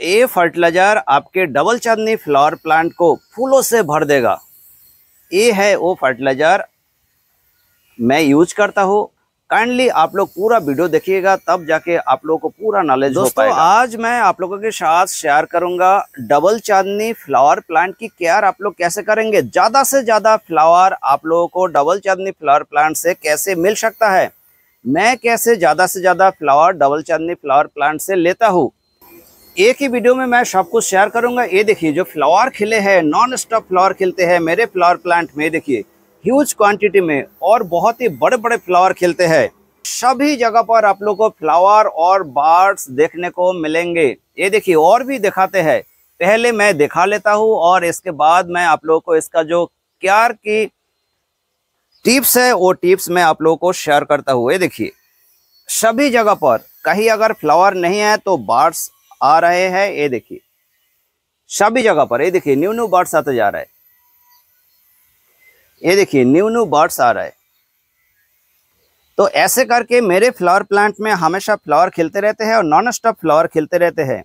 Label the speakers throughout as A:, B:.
A: ए fertiliser आपके double चांदनी flower plant को फूलों से भर देगा ए है वो फर्टिलाइजर मैं यूज करता हूँ काइंडली आप लोग पूरा वीडियो देखिएगा तब जाके आप लोगों को पूरा नॉलेज दोस्तों हो आज मैं आप लोगों के साथ शेयर करूंगा डबल चांदनी फ्लावर प्लांट की केयर आप लोग कैसे करेंगे ज्यादा से ज्यादा फ्लावर आप लोगों को डबल चांदनी फ्लावर प्लांट से कैसे मिल सकता है मैं कैसे ज्यादा से ज्यादा फ्लावर डबल चांदनी फ्लावर प्लांट से लेता हूँ एक ही वीडियो में मैं सब कुछ शेयर करूंगा ये देखिए जो फ्लावर खिले हैं नॉन स्टॉप फ्लावर खिलते हैं मेरे फ्लावर प्लांट में देखिए ह्यूज क्वांटिटी में और बहुत ही बड़े बड़े फ्लावर खिलते हैं सभी जगह पर आप लोग को फ्लावर और बर्ड्स देखने को मिलेंगे ये देखिए और भी दिखाते हैं पहले मैं दिखा लेता हूँ और इसके बाद मैं आप लोगों को इसका जो क्यार की टिप्स है वो टिप्स मैं आप लोगों को शेयर करता हूँ ये देखिए सभी जगह पर कहीं अगर फ्लावर नहीं है तो बर्ड्स आ रहे हैं ये देखिए सभी जगह पर ये देखिए न्यू न्यू बर्ड्स आते जा रहा है ये देखिए न्यू न्यू बर्ड्स आ रहा है तो ऐसे करके मेरे फ्लावर प्लांट में हमेशा फ्लावर खिलते रहते हैं और नॉन स्टॉप फ्लावर खिलते रहते हैं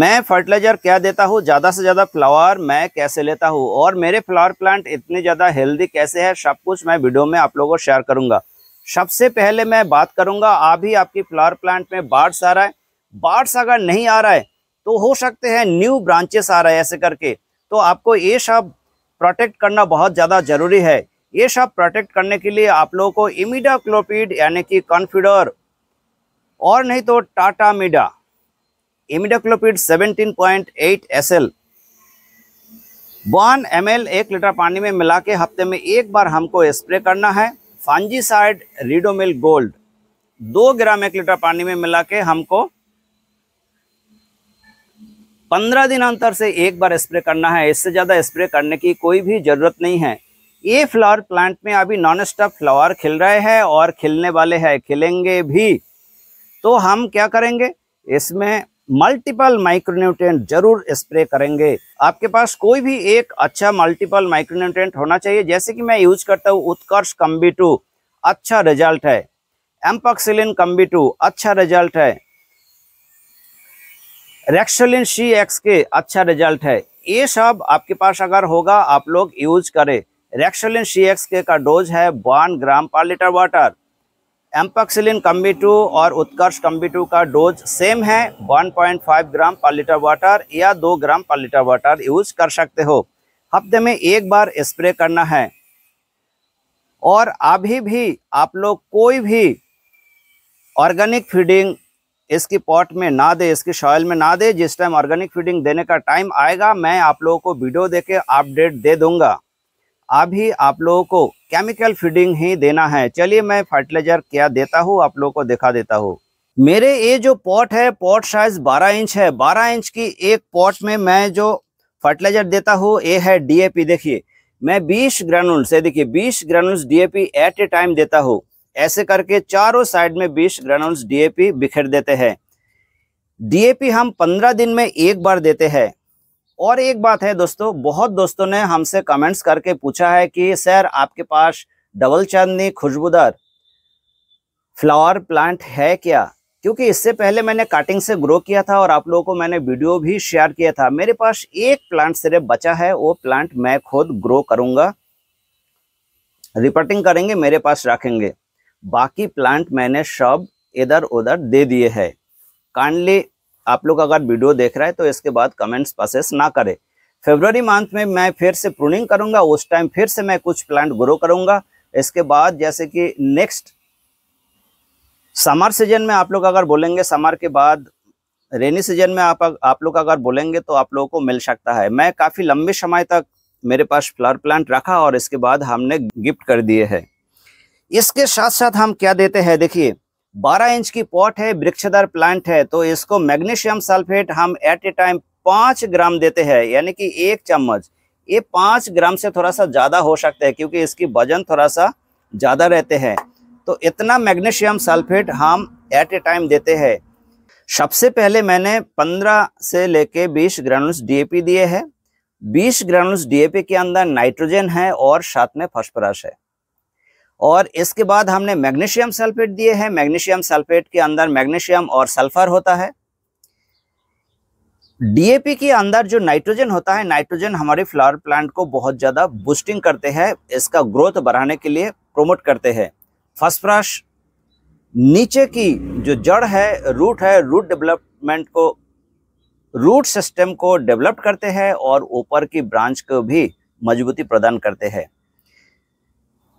A: मैं फर्टिलाइजर क्या देता हूँ ज़्यादा से ज़्यादा फ्लावर मैं कैसे लेता हूँ और मेरे फ्लावर प्लांट इतने ज़्यादा हेल्दी कैसे है सब कुछ मैं वीडियो में आप लोगों को शेयर करूँगा सबसे पहले मैं बात करूँगा अभी आपकी फ्लावर प्लांट में बाढ़ आ रहा है बार्ड्स अगर नहीं आ रहा है तो हो सकते हैं न्यू ब्रांचेस आ रहा है ऐसे करके तो आपको ये सब प्रोटेक्ट करना बहुत ज़्यादा ज़रूरी है ये सब प्रोटेक्ट करने के लिए आप लोगों को क्लोपीड यानी कि कॉन्फिडोर और नहीं तो टाटा मीडा eight S L one M एक लीटर पानी में मिला के हफ्ते में एक बार हमको स्प्रे करना है साइड रिडोमिल गोल्ड दो ग्राम एक लीटर पानी में मिला के हमको पंद्रह दिन अंतर से एक बार स्प्रे करना है इससे ज़्यादा स्प्रे करने की कोई भी ज़रूरत नहीं है ये फ्लावर प्लांट में अभी नॉन स्टॉप फ्लावर खिल रहे हैं और खिलने वाले हैं खिलेंगे भी तो हम क्या करेंगे इसमें मल्टीपल माइक्रोन्यूट्रेंट जरूर स्प्रे करेंगे आपके पास कोई भी एक अच्छा मल्टीपल माइक्रोन्यूट्रेंट होना चाहिए जैसे कि मैं यूज करता हूँ उत्कर्ष कम्बी टू अच्छा रिजल्ट है एम्पक्सिलिन कम्बी टू अच्छा रिजल्ट है रेक्सोलिन सी एक्स के अच्छा रिजल्ट है ये सब आपके पास अगर होगा आप लोग यूज करें रेक्सोलिन सी एक्स के का डोज है one gram per litre water ampicillin combi two और उत्कर्ष कम्बी टू का डोज सेम है 1.5 ग्राम पर लीटर वाटर या 2 ग्राम पर लीटर वाटर यूज कर सकते हो हफ्ते में एक बार स्प्रे करना है और अभी भी आप लोग कोई भी ऑर्गेनिक फीडिंग इसकी पॉट में ना दे इसकी सॉयल में ना दे जिस टाइम ऑर्गेनिक फीडिंग देने का टाइम आएगा मैं आप लोगों को वीडियो दे के अपडेट दे दूंगा अभी आप लोगों को केमिकल फीडिंग ही देना है चलिए मैं फर्टिलाइजर क्या देता हूँ आप लोगों को दिखा देता हूँ मेरे ये जो पॉट है पॉट साइज 12 इंच है 12 इंच की एक पॉट में मैं जो फर्टिलाइजर देता हूँ ये है डीएपी देखिए मैं 20 ग्रेनुल्स है देखिए 20 granules DAP at a time देता हूँ ऐसे करके चारों साइड में 20 ग्रानुल्स डीएपी बिखेर देते हैं डीएपी हम 15 दिन में एक बार देते हैं और एक बात है दोस्तों बहुत दोस्तों ने हमसे कमेंट्स करके पूछा है कि सर आपके पास डबल चांदनी खुशबूदार फ्लावर प्लांट है क्या क्योंकि इससे पहले मैंने कटिंग से ग्रो किया था और आप लोगों को मैंने वीडियो भी शेयर किया था मेरे पास एक प्लांट सिर्फ बचा है वो प्लांट मैं खुद ग्रो करूंगा रिपोर्टिंग करेंगे मेरे पास रखेंगे बाकी प्लांट मैंने सब इधर उधर दे दिए है काइंडली आप लोग अगर वीडियो देख रहे हैं तो इसके बाद कमेंट्स प्रोसेस ना करें फेबररी मंथ में मैं फिर से प्रूनिंग करूंगा उस टाइम फिर से मैं कुछ प्लांट ग्रो करूंगा इसके बाद जैसे कि नेक्स्ट समर सीजन में आप लोग अगर बोलेंगे समर के बाद रेनी सीजन में आप आप लोग अगर बोलेंगे तो आप लोगों को मिल सकता है मैं काफ़ी लंबे समय तक मेरे पास फ्लावर प्लांट रखा और इसके बाद हमने गिफ्ट कर दिए हैं इसके साथ साथ हम क्या देते हैं देखिए 12 इंच की पॉट है वृक्षदार प्लांट है तो इसको मैग्नीशियम सल्फेट हम एट ए टाइम पाँच ग्राम देते हैं यानी कि एक चम्मच ये पाँच ग्राम से थोड़ा सा ज़्यादा हो सकता है क्योंकि इसकी वजन थोड़ा सा ज़्यादा रहते हैं तो इतना मैग्नीशियम सल्फेट हम एट ए टाइम देते हैं सबसे पहले मैंने 15 से लेके 20 ग्रानुल्स डीएपी दिए हैं 20 ग्रानुल्स डीएपी के अंदर नाइट्रोजन है और साथ में फॉस्फोरस है और इसके बाद हमने मैग्नीशियम सल्फेट दिए हैं मैग्नीशियम सल्फेट के अंदर मैग्नीशियम और सल्फर होता है डीएपी के अंदर जो नाइट्रोजन होता है नाइट्रोजन हमारे फ्लावर प्लांट को बहुत ज़्यादा बूस्टिंग करते हैं इसका ग्रोथ बढ़ाने के लिए प्रोमोट करते हैं फसफ्रश नीचे की जो जड़ है रूट है रूट डेवलपमेंट को रूट सिस्टम को डेवलप करते हैं और ऊपर की ब्रांच को भी मजबूती प्रदान करते हैं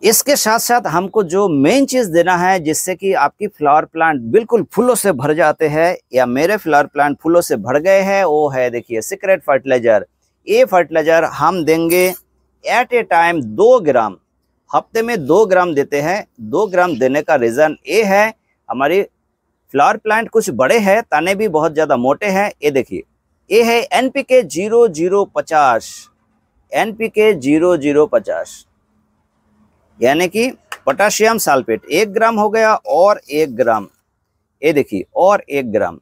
A: इसके साथ साथ हमको जो मेन चीज़ देना है जिससे कि आपकी फ्लावर प्लांट बिल्कुल फूलों से भर जाते हैं या मेरे फ्लावर प्लांट फूलों से भर गए हैं वो है देखिए सीक्रेट फर्टिलाइज़र ये फर्टिलाइज़र हम देंगे एट ए टाइम दो ग्राम हफ्ते में दो ग्राम देते हैं दो ग्राम देने का रीज़न ये है हमारी फ्लावर प्लांट कुछ बड़े हैं ताने भी बहुत ज़्यादा मोटे हैं ये देखिए ये है N P K zero zero पचास N P K zero zero पचास यानी कि पोटाशियम सल्फेट एक ग्राम हो गया और एक ग्राम ये देखिए और एक ग्राम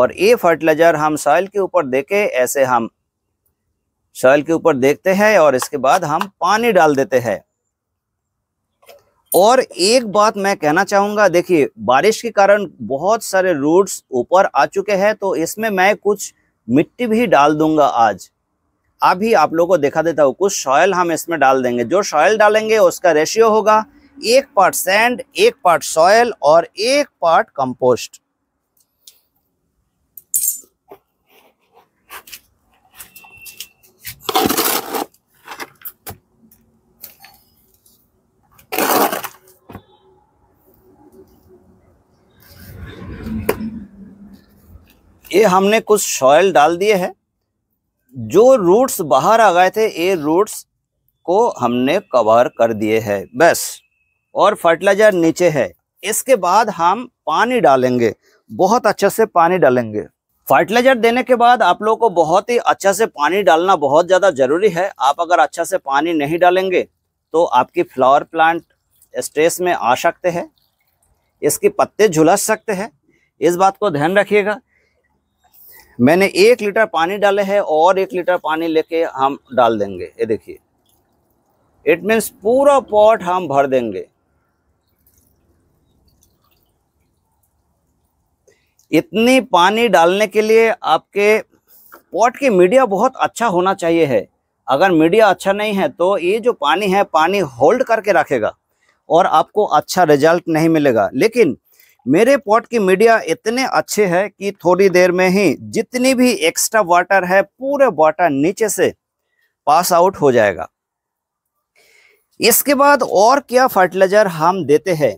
A: और ये फर्टिलाइजर हम सॉइल के ऊपर देखे ऐसे हम सॉइल के ऊपर देखते हैं और इसके बाद हम पानी डाल देते हैं और एक बात मैं कहना चाहूंगा देखिए बारिश के कारण बहुत सारे रूट्स ऊपर आ चुके हैं तो इसमें मैं कुछ मिट्टी भी डाल दूंगा आज अभी आप लोगों को देखा देता हूँ कुछ सॉयल हम इसमें डाल देंगे जो सॉयल डालेंगे उसका रेशियो होगा एक पार्ट सैंड एक पार्ट सॉयल और एक पार्ट कंपोस्ट ये हमने कुछ सॉयल डाल दिए हैं जो रूट्स बाहर आ गए थे ये रूट्स को हमने कवर कर दिए हैं बस और फर्टिलाइजर नीचे है इसके बाद हम पानी डालेंगे बहुत अच्छे से पानी डालेंगे फर्टिलाइजर देने के बाद आप लोगों को बहुत ही अच्छा से पानी डालना बहुत ज़्यादा ज़रूरी है आप अगर अच्छा से पानी नहीं डालेंगे तो आपकी फ्लावर प्लांट स्ट्रेस में आ सकते हैं इसके पत्ते झुलस सकते हैं इस बात को ध्यान रखिएगा मैंने एक लीटर पानी डाले है और एक लीटर पानी लेके हम डाल देंगे ये देखिए इट मीन्स पूरा पॉट हम भर देंगे इतनी पानी डालने के लिए आपके पॉट की मीडिया बहुत अच्छा होना चाहिए है अगर मीडिया अच्छा नहीं है तो ये जो पानी है पानी होल्ड करके रखेगा और आपको अच्छा रिजल्ट नहीं मिलेगा लेकिन मेरे पॉट की मीडिया इतने अच्छे है कि थोड़ी देर में ही जितनी भी एक्स्ट्रा वाटर है पूरे वाटर नीचे से पास आउट हो जाएगा इसके बाद और क्या फर्टिलाइजर हम देते हैं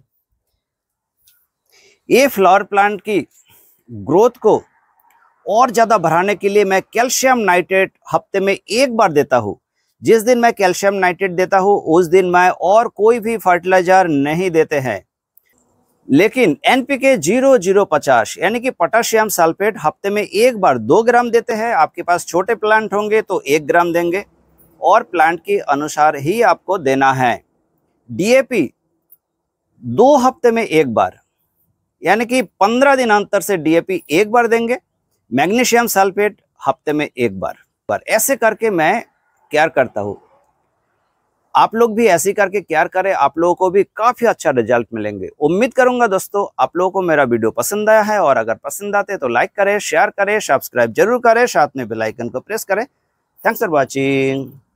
A: ये फ्लावर प्लांट की ग्रोथ को और ज़्यादा बढ़ाने के लिए मैं कैल्शियम नाइट्रेट हफ्ते में एक बार देता हूं जिस दिन मैं कैल्शियम नाइट्रेट देता हूं उस दिन मैं और कोई भी फर्टिलाइजर नहीं देते हैं लेकिन एनपीके जीरो जीरो पचास यानी कि पोटाशियम सल्फेट हफ्ते में एक बार दो ग्राम देते हैं आपके पास छोटे प्लांट होंगे तो एक ग्राम देंगे और प्लांट के अनुसार ही आपको देना है डीएपी दो हफ्ते में एक बार यानी कि पंद्रह दिन अंतर से डीएपी एक बार देंगे मैग्नीशियम सल्फेट हफ्ते में एक बार पर ऐसे करके मैं क्या करता हूँ आप लोग भी ऐसी करके क्यार करें आप लोगों को भी काफ़ी अच्छा रिजल्ट मिलेंगे उम्मीद करूंगा दोस्तों आप लोगों को मेरा वीडियो पसंद आया है और अगर पसंद आते तो लाइक करें शेयर करें सब्सक्राइब जरूर करें साथ में बेलाइकन को प्रेस करें थैंक्स फॉर वॉचिंग